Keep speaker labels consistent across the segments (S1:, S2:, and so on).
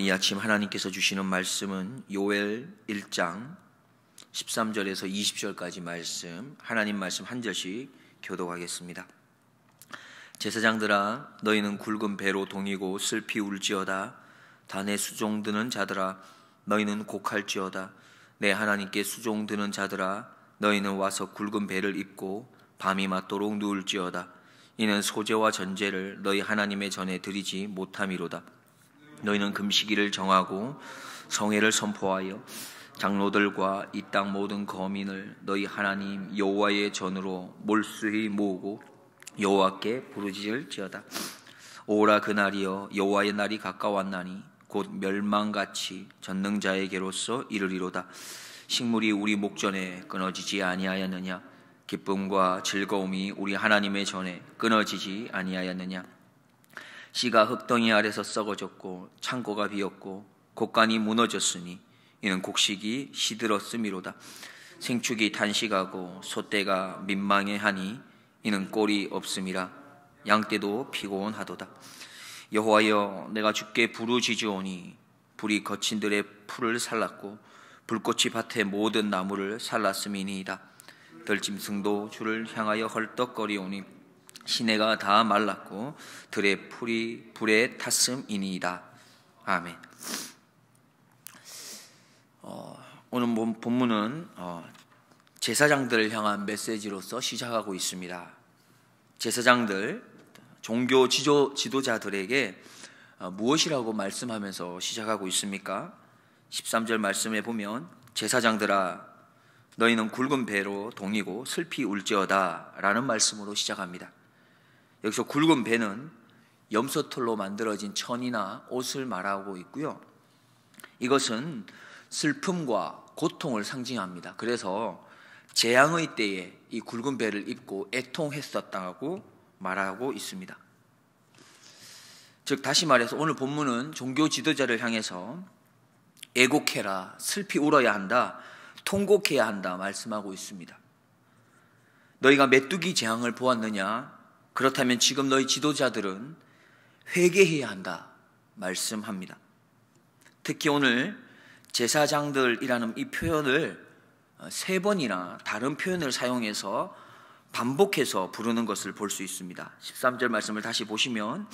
S1: 오늘 이 아침 하나님께서 주시는 말씀은 요엘 1장 13절에서 20절까지 말씀, 하나님 말씀 한 절씩 교독하겠습니다. 제사장들아, 너희는 굵은 배로 동이고 슬피 울지어다. 단에 수종드는 자들아, 너희는 곡할지어다. 내 하나님께 수종드는 자들아, 너희는 와서 굵은 배를 입고 밤이 맞도록 누울지어다. 이는 소재와 전제를 너희 하나님의 전에 드리지 못함이로다. 너희는 금식일을 정하고 성회를 선포하여 장로들과 이 땅 모든 거민을 너희 하나님 여호와의 전으로 몰수히 모으고 여호와께 부르짖을지어다. 오라 그날이여 여호와의 날이 가까웠나니 곧 멸망같이 전능자에게로서 이르리로다. 식물이 우리 목전에 끊어지지 아니하였느냐? 기쁨과 즐거움이 우리 하나님의 전에 끊어지지 아니하였느냐? 씨가 흙덩이 아래서 썩어졌고 창고가 비었고 곡간이 무너졌으니 이는 곡식이 시들었음이로다. 생축이 단식하고 소떼가 민망해하니 이는 꼴이 없음이라 양떼도 피곤하도다. 여호와여 내가 죽게 부르짖으오니 불이 거친들의 풀을 살랐고 불꽃이 밭의 모든 나무를 살랐음이니이다. 들짐승도 주를 향하여 헐떡거리오니 시내가 다 말랐고 들의 풀이 불에 탔음이니이다. 아멘. 어, 오늘 본, 본문은 어, 제사장들을 향한 메시지로서 시작하고 있습니다. 제사장들, 종교 지조, 지도자들에게 어, 무엇이라고 말씀하면서 시작하고 있습니까? 13절 말씀에 보면 제사장들아 너희는 굵은 배로 동이고 슬피 울지어다 라는 말씀으로 시작합니다. 여기서 굵은 배는 염소털로 만들어진 천이나 옷을 말하고 있고요. 이것은 슬픔과 고통을 상징합니다. 그래서 재앙의 때에 이 굵은 배를 입고 애통했었다고 말하고 있습니다. 즉 다시 말해서 오늘 본문은 종교 지도자를 향해서 애곡해라, 슬피 울어야 한다, 통곡해야 한다 말씀하고 있습니다. 너희가 메뚜기 재앙을 보았느냐? 그렇다면 지금 너희 지도자들은 회개해야 한다 말씀합니다. 특히 오늘 제사장들이라는 이 표현을 어, 세 번이나 다른 표현을 사용해서 반복해서 부르는 것을 볼 수 있습니다. 13절 말씀을 다시 보시면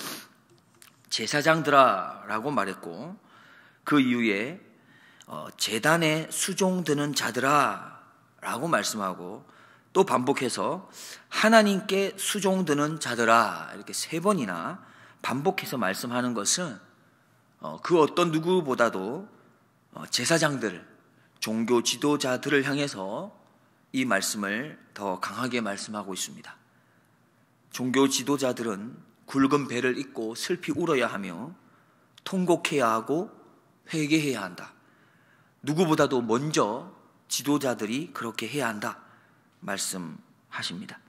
S1: 제사장들아 라고 말했고 그 이후에 어, 재단에 수종되는 자들아 라고 말씀하고 또 반복해서 하나님께 수종드는 자들아 이렇게 세 번이나 반복해서 말씀하는 것은 어, 그 어떤 누구보다도 어, 제사장들, 종교 지도자들을 향해서 이 말씀을 더 강하게 말씀하고 있습니다. 종교 지도자들은 굵은 배를 입고 슬피 울어야 하며 통곡해야 하고 회개해야 한다. 누구보다도 먼저 지도자들이 그렇게 해야 한다. 말씀하십니다.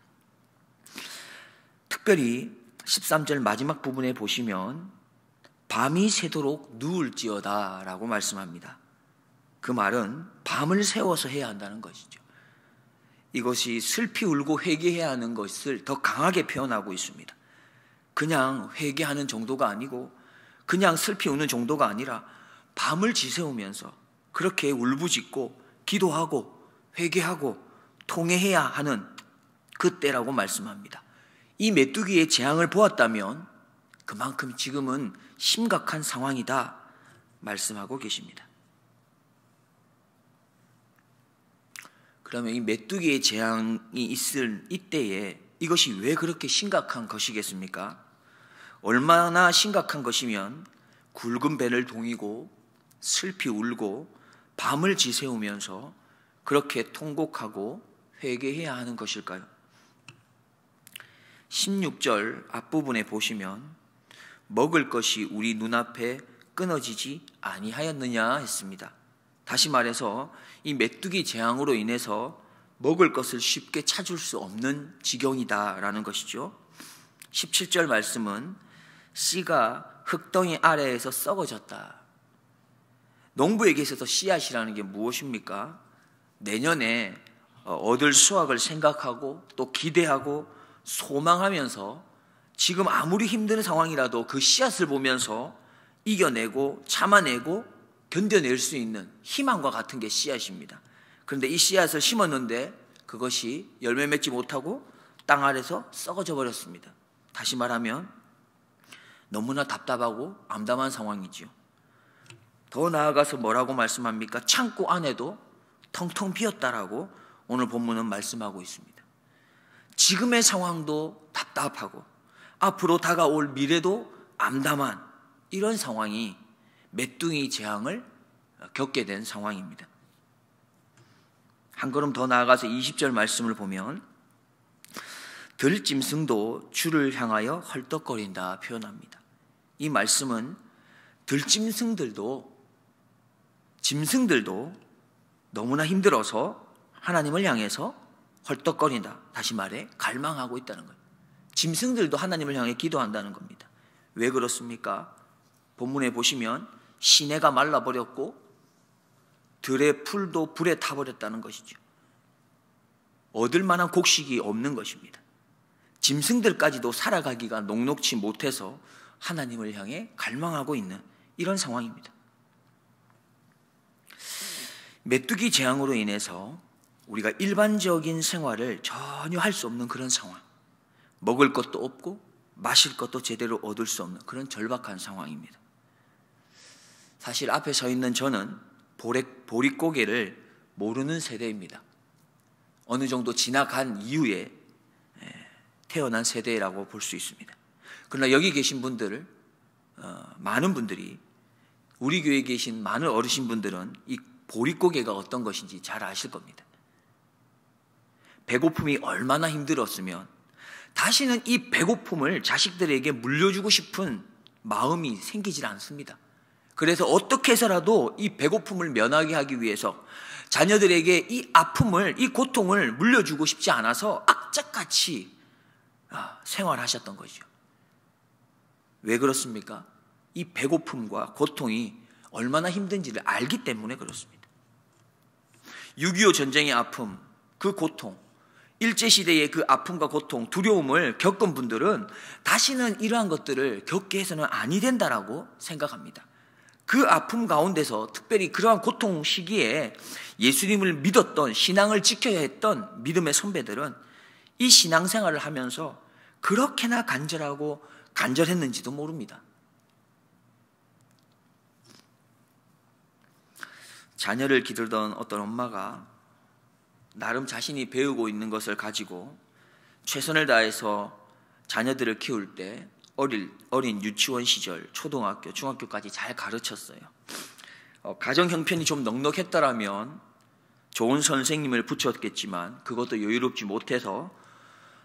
S1: 특별히 13절 마지막 부분에 보시면 밤이 새도록 누울지어다 라고 말씀합니다. 그 말은 밤을 세워서 해야 한다는 것이죠. 이것이 슬피 울고 회개해야 하는 것을 더 강하게 표현하고 있습니다. 그냥 회개하는 정도가 아니고 그냥 슬피 우는 정도가 아니라 밤을 지새우면서 그렇게 울부짖고 기도하고 회개하고 통해해야 하는 그때라고 말씀합니다. 이 메뚜기의 재앙을 보았다면 그만큼 지금은 심각한 상황이다 말씀하고 계십니다. 그러면 이 메뚜기의 재앙이 있을 이때에 이것이 왜 그렇게 심각한 것이겠습니까? 얼마나 심각한 것이면 굵은 배를 동이고 슬피 울고 밤을 지새우면서 그렇게 통곡하고 회개해야 하는 것일까요? 16절 앞부분에 보시면 먹을 것이 우리 눈앞에 끊어지지 아니하였느냐 했습니다. 다시 말해서 이 메뚜기 재앙으로 인해서 먹을 것을 쉽게 찾을 수 없는 지경이다라는 것이죠. 17절 말씀은 씨가 흙덩이 아래에서 썩어졌다. 농부에게 있어서 씨앗이라는 게 무엇입니까? 내년에 어, 얻을 수확을 생각하고 또 기대하고 소망하면서 지금 아무리 힘든 상황이라도 그 씨앗을 보면서 이겨내고 참아내고 견뎌낼 수 있는 희망과 같은 게 씨앗입니다. 그런데 이 씨앗을 심었는데 그것이 열매 맺지 못하고 땅 아래서 썩어져 버렸습니다. 다시 말하면 너무나 답답하고 암담한 상황이지요. 더 나아가서 뭐라고 말씀합니까? 창고 안에도 텅텅 비었다라고 오늘 본문은 말씀하고 있습니다. 지금의 상황도 답답하고 앞으로 다가올 미래도 암담한 이런 상황이 메뚱이 재앙을 겪게 된 상황입니다. 한 걸음 더 나아가서 20절 말씀을 보면 들짐승도 주를 향하여 헐떡거린다 표현합니다. 이 말씀은 들짐승들도 짐승들도 너무나 힘들어서 하나님을 향해서 헐떡거린다. 다시 말해 갈망하고 있다는 거예요. 짐승들도 하나님을 향해 기도한다는 겁니다. 왜 그렇습니까? 본문에 보시면 시내가 말라버렸고 들의 풀도 불에 타버렸다는 것이죠. 얻을 만한 곡식이 없는 것입니다. 짐승들까지도 살아가기가 녹록치 못해서 하나님을 향해 갈망하고 있는 이런 상황입니다. 메뚜기 재앙으로 인해서 우리가 일반적인 생활을 전혀 할 수 없는 그런 상황. 먹을 것도 없고 마실 것도 제대로 얻을 수 없는 그런 절박한 상황입니다. 사실 앞에 서 있는 저는 보릿, 보릿고개를 모르는 세대입니다. 어느 정도 지나간 이후에 예, 태어난 세대라고 볼 수 있습니다. 그러나 여기 계신 분들을 어, 많은 분들이 우리 교회에 계신 많은 어르신분들은 이 보릿고개가 어떤 것인지 잘 아실 겁니다. 배고픔이 얼마나 힘들었으면 다시는 이 배고픔을 자식들에게 물려주고 싶은 마음이 생기질 않습니다. 그래서 어떻게 해서라도 이 배고픔을 면하게 하기 위해서 자녀들에게 이 아픔을, 이 고통을 물려주고 싶지 않아서 악착같이 아, 생활하셨던 거죠. 왜 그렇습니까? 이 배고픔과 고통이 얼마나 힘든지를 알기 때문에 그렇습니다. 6.25 전쟁의 아픔, 그 고통, 일제시대의 그 아픔과 고통, 두려움을 겪은 분들은 다시는 이러한 것들을 겪게 해서는 아니 된다라고 생각합니다. 그 아픔 가운데서 특별히 그러한 고통 시기에 예수님을 믿었던 신앙을 지켜야 했던 믿음의 선배들은 이 신앙생활을 하면서 그렇게나 간절하고 간절했는지도 모릅니다. 자녀를 기르던 어떤 엄마가 나름 자신이 배우고 있는 것을 가지고 최선을 다해서 자녀들을 키울 때 어릴, 어린 유치원 시절, 초등학교, 중학교까지 잘 가르쳤어요. 어, 가정 형편이 좀 넉넉했다라면 좋은 선생님을 붙였겠지만 그것도 여유롭지 못해서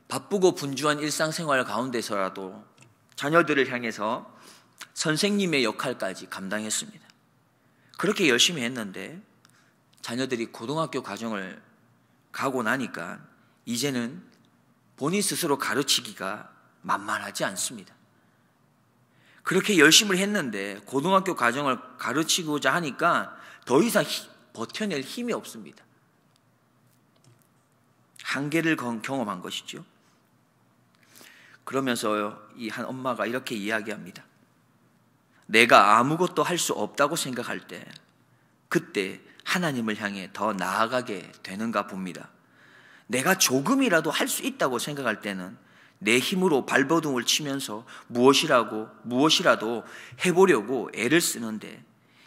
S1: 바쁘고 분주한 일상생활 가운데서라도 자녀들을 향해서 선생님의 역할까지 감당했습니다. 그렇게 열심히 했는데 자녀들이 고등학교 과정을 가고 나니까 이제는 본인 스스로 가르치기가 만만하지 않습니다. 그렇게 열심히 했는데 고등학교 과정을 가르치고자 하니까 더 이상 히, 버텨낼 힘이 없습니다. 한계를 경험한 것이죠. 그러면서 이 한 엄마가 이렇게 이야기합니다. 내가 아무것도 할 수 없다고 생각할 때, 그때 하나님을 향해 더 나아가게 되는가 봅니다. 내가 조금이라도 할 수 있다고 생각할 때는 내 힘으로 발버둥을 치면서 무엇이라고 무엇이라도 해보려고 애를 쓰는데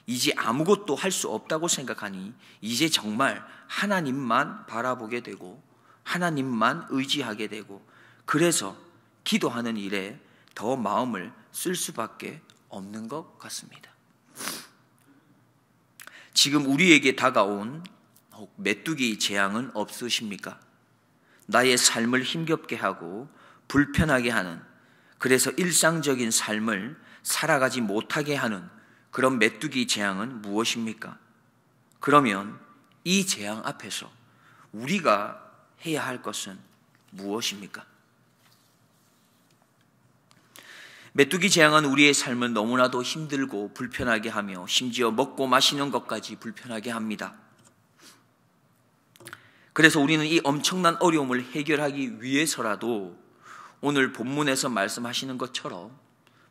S1: 이제 아무것도 할 수 없다고 생각하니 이제 정말 하나님만 바라보게 되고 하나님만 의지하게 되고 그래서 기도하는 일에 더 마음을 쓸 수밖에 없는 것 같습니다. 지금 우리에게 다가온 혹 메뚜기 재앙은 없으십니까? 나의 삶을 힘겹게 하고 불편하게 하는 그래서 일상적인 삶을 살아가지 못하게 하는 그런 메뚜기 재앙은 무엇입니까? 그러면 이 재앙 앞에서 우리가 해야 할 것은 무엇입니까? 메뚜기 재앙은 우리의 삶을 너무나도 힘들고 불편하게 하며 심지어 먹고 마시는 것까지 불편하게 합니다. 그래서 우리는 이 엄청난 어려움을 해결하기 위해서라도 오늘 본문에서 말씀하시는 것처럼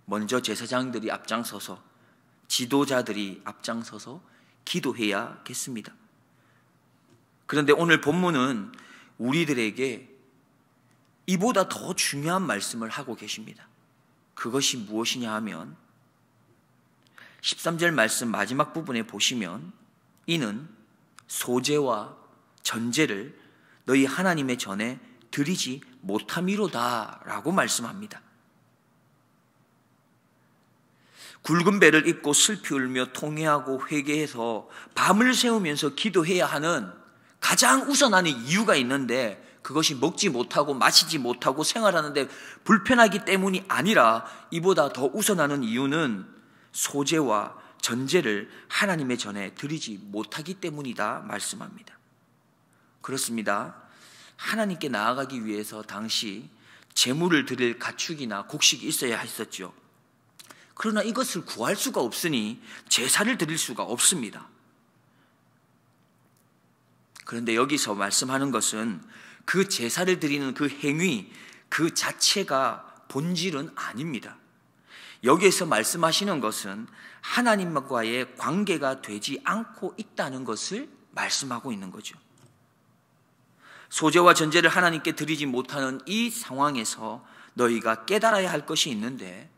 S1: 먼저 제사장들이 앞장서서 지도자들이 앞장서서 기도해야겠습니다. 그런데 오늘 본문은 우리들에게 이보다 더 중요한 말씀을 하고 계십니다. 그것이 무엇이냐 하면 13절 말씀 마지막 부분에 보시면 이는 소재와 전제를 너희 하나님의 전에 드리지 못함이로다라고 말씀합니다. 굵은 배를 입고 슬피 울며 통회하고 회개해서 밤을 새우면서 기도해야 하는 가장 우선하는 이유가 있는데 그것이 먹지 못하고 마시지 못하고 생활하는데 불편하기 때문이 아니라 이보다 더 우선하는 이유는 소재와 전제를 하나님의 전에 드리지 못하기 때문이다 말씀합니다. 그렇습니다. 하나님께 나아가기 위해서 당시 재물을 드릴 가축이나 곡식이 있어야 했었죠. 그러나 이것을 구할 수가 없으니 제사를 드릴 수가 없습니다. 그런데 여기서 말씀하는 것은 그 제사를 드리는 그 행위 그 자체가 본질은 아닙니다. 여기에서 말씀하시는 것은 하나님과의 관계가 되지 않고 있다는 것을 말씀하고 있는 거죠. 소재와 전제를 하나님께 드리지 못하는 이 상황에서 너희가 깨달아야 할 것이 있는데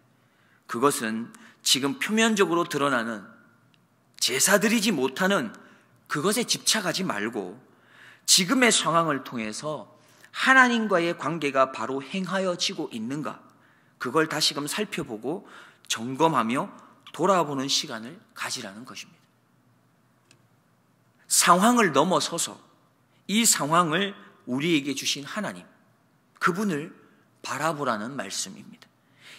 S1: 그것은 지금 표면적으로 드러나는 제사 드리지 못하는 그것에 집착하지 말고 지금의 상황을 통해서 하나님과의 관계가 바로 행하여지고 있는가? 그걸 다시금 살펴보고 점검하며 돌아보는 시간을 가지라는 것입니다. 상황을 넘어서서 이 상황을 우리에게 주신 하나님, 그분을 바라보라는 말씀입니다.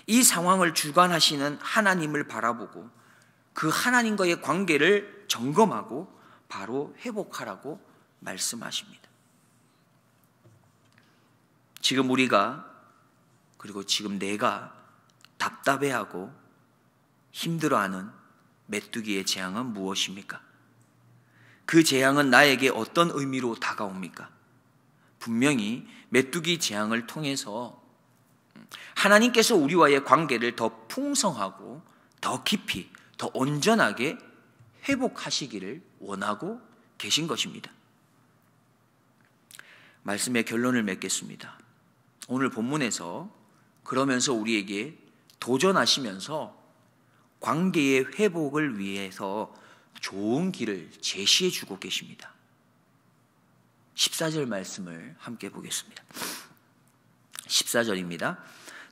S1: 이 상황을 주관하시는 하나님을 바라보고 그 하나님과의 관계를 점검하고 바로 회복하라고 말씀하십니다. 지금 우리가 그리고 지금 내가 답답해하고 힘들어하는 메뚜기의 재앙은 무엇입니까? 그 재앙은 나에게 어떤 의미로 다가옵니까? 분명히 메뚜기 재앙을 통해서 하나님께서 우리와의 관계를 더 풍성하고 더 깊이, 더 온전하게 회복하시기를 원하고 계신 것입니다. 말씀의 결론을 맺겠습니다. 오늘 본문에서 그러면서 우리에게 도전하시면서 관계의 회복을 위해서 좋은 길을 제시해 주고 계십니다. 14절 말씀을 함께 보겠습니다. 14절입니다.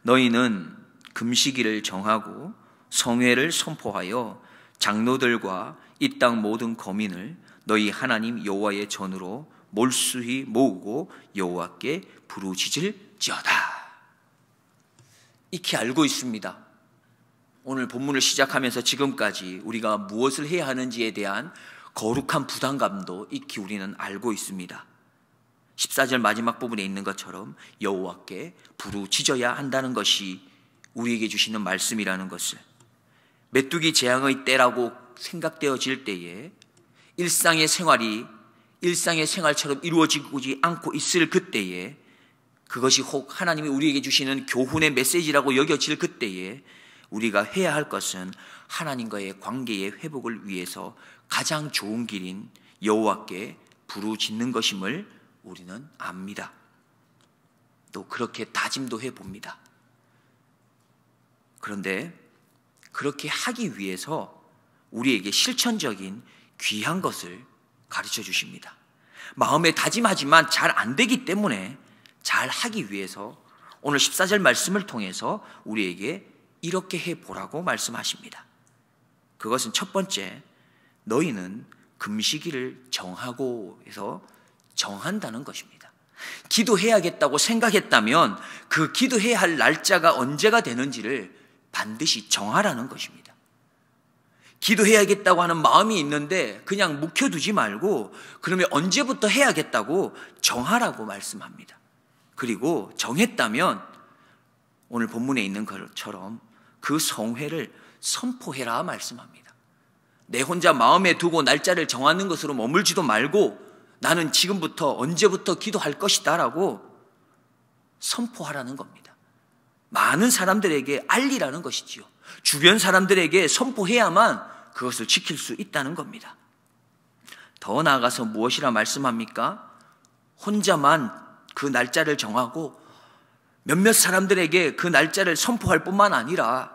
S1: 너희는 금식일을 정하고 성회를 선포하여 장로들과 이 땅 모든 거민을 너희 하나님 여호와의 전으로 몰수히 모으고 여호와께 부르짖을지어다. 익히 알고 있습니다. 오늘 본문을 시작하면서 지금까지 우리가 무엇을 해야 하는지에 대한 거룩한 부담감도 익히 우리는 알고 있습니다. 14절 마지막 부분에 있는 것처럼 여호와께 부르짖어야 한다는 것이 우리에게 주시는 말씀이라는 것을 메뚜기 재앙의 때라고 생각되어질 때에 일상의 생활이 일상의 생활처럼 이루어지지 않고 있을 그때에 그것이 혹 하나님이 우리에게 주시는 교훈의 메시지라고 여겨질 그때에 우리가 해야 할 것은 하나님과의 관계의 회복을 위해서 가장 좋은 길인 여호와께 부르짖는 것임을 우리는 압니다. 또 그렇게 다짐도 해 봅니다. 그런데 그렇게 하기 위해서 우리에게 실천적인 귀한 것을 가르쳐 주십니다. 마음에 다짐하지만 잘 안 되기 때문에 잘 하기 위해서 오늘 14절 말씀을 통해서 우리에게 이렇게 해 보라고 말씀하십니다. 그것은 첫 번째, 너희는 금식일을 정하고 해서 정한다는 것입니다. 기도해야겠다고 생각했다면 그 기도해야 할 날짜가 언제가 되는지를 반드시 정하라는 것입니다. 기도해야겠다고 하는 마음이 있는데 그냥 묵혀두지 말고 그러면 언제부터 해야겠다고 정하라고 말씀합니다. 그리고 정했다면 오늘 본문에 있는 것처럼 그 성회를 선포해라 말씀합니다. 내 혼자 마음에 두고 날짜를 정하는 것으로 머물지도 말고 나는 지금부터 언제부터 기도할 것이다라고 선포하라는 겁니다. 많은 사람들에게 알리라는 것이지요. 주변 사람들에게 선포해야만 그것을 지킬 수 있다는 겁니다. 더 나아가서 무엇이라 말씀합니까? 혼자만 그 날짜를 정하고 몇몇 사람들에게 그 날짜를 선포할 뿐만 아니라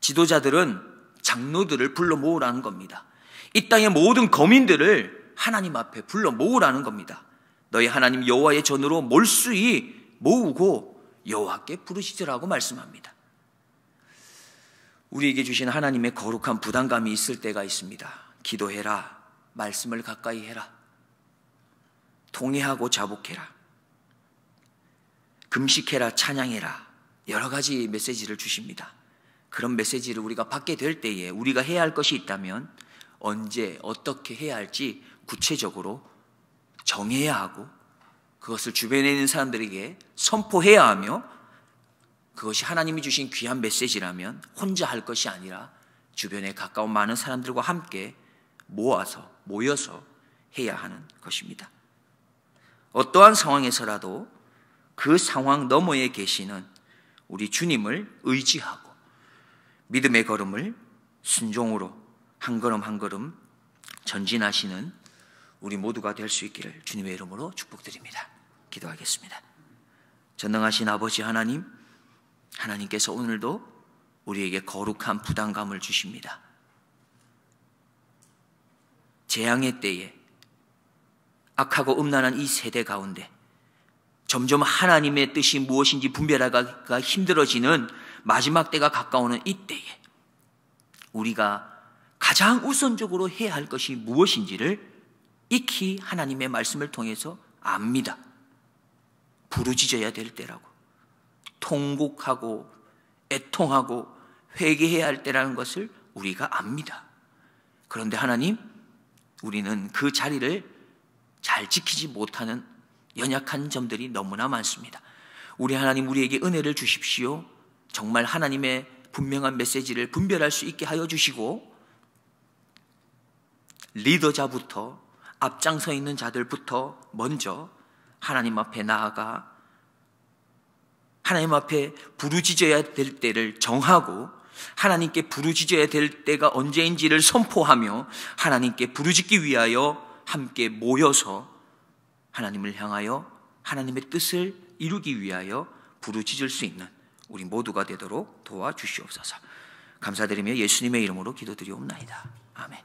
S1: 지도자들은 장로들을 불러 모으라는 겁니다. 이 땅의 모든 거민들을 하나님 앞에 불러 모으라는 겁니다. 너희 하나님 여호와의 전으로 몰수이 모으고 여호와께 부르시더라고 말씀합니다. 우리에게 주신 하나님의 거룩한 부담감이 있을 때가 있습니다. 기도해라. 말씀을 가까이 해라. 동의하고 자복해라. 금식해라. 찬양해라. 여러 가지 메시지를 주십니다. 그런 메시지를 우리가 받게 될 때에 우리가 해야 할 것이 있다면 언제 어떻게 해야 할지 구체적으로 정해야 하고 그것을 주변에 있는 사람들에게 선포해야 하며 그것이 하나님이 주신 귀한 메시지라면 혼자 할 것이 아니라 주변에 가까운 많은 사람들과 함께 모아서 모여서 해야 하는 것입니다. 어떠한 상황에서라도 그 상황 너머에 계시는 우리 주님을 의지하고 믿음의 걸음을 순종으로 한 걸음 한 걸음 전진하시는 우리 모두가 될 수 있기를 주님의 이름으로 축복드립니다. 기도하겠습니다. 전능하신 아버지 하나님 하나님께서 오늘도 우리에게 거룩한 부담감을 주십니다. 재앙의 때에 악하고 음란한 이 세대 가운데 점점 하나님의 뜻이 무엇인지 분별하기가 힘들어지는 마지막 때가 가까우는 이때에 우리가 가장 우선적으로 해야 할 것이 무엇인지를 익히 하나님의 말씀을 통해서 압니다. 부르짖어야 될 때라고. 통곡하고 애통하고 회개해야 할 때라는 것을 우리가 압니다. 그런데 하나님, 우리는 그 자리를 잘 지키지 못하는 연약한 점들이 너무나 많습니다. 우리 하나님 우리에게 은혜를 주십시오. 정말 하나님의 분명한 메시지를 분별할 수 있게 하여 주시고 리더자부터 앞장서 있는 자들부터 먼저 하나님 앞에 나아가 하나님 앞에 부르짖어야 될 때를 정하고 하나님께 부르짖어야 될 때가 언제인지를 선포하며 하나님께 부르짖기 위하여 함께 모여서 하나님을 향하여 하나님의 뜻을 이루기 위하여 부르짖을 수 있는 우리 모두가 되도록 도와주시옵소서. 감사드리며 예수님의 이름으로 기도드리옵나이다. 아멘.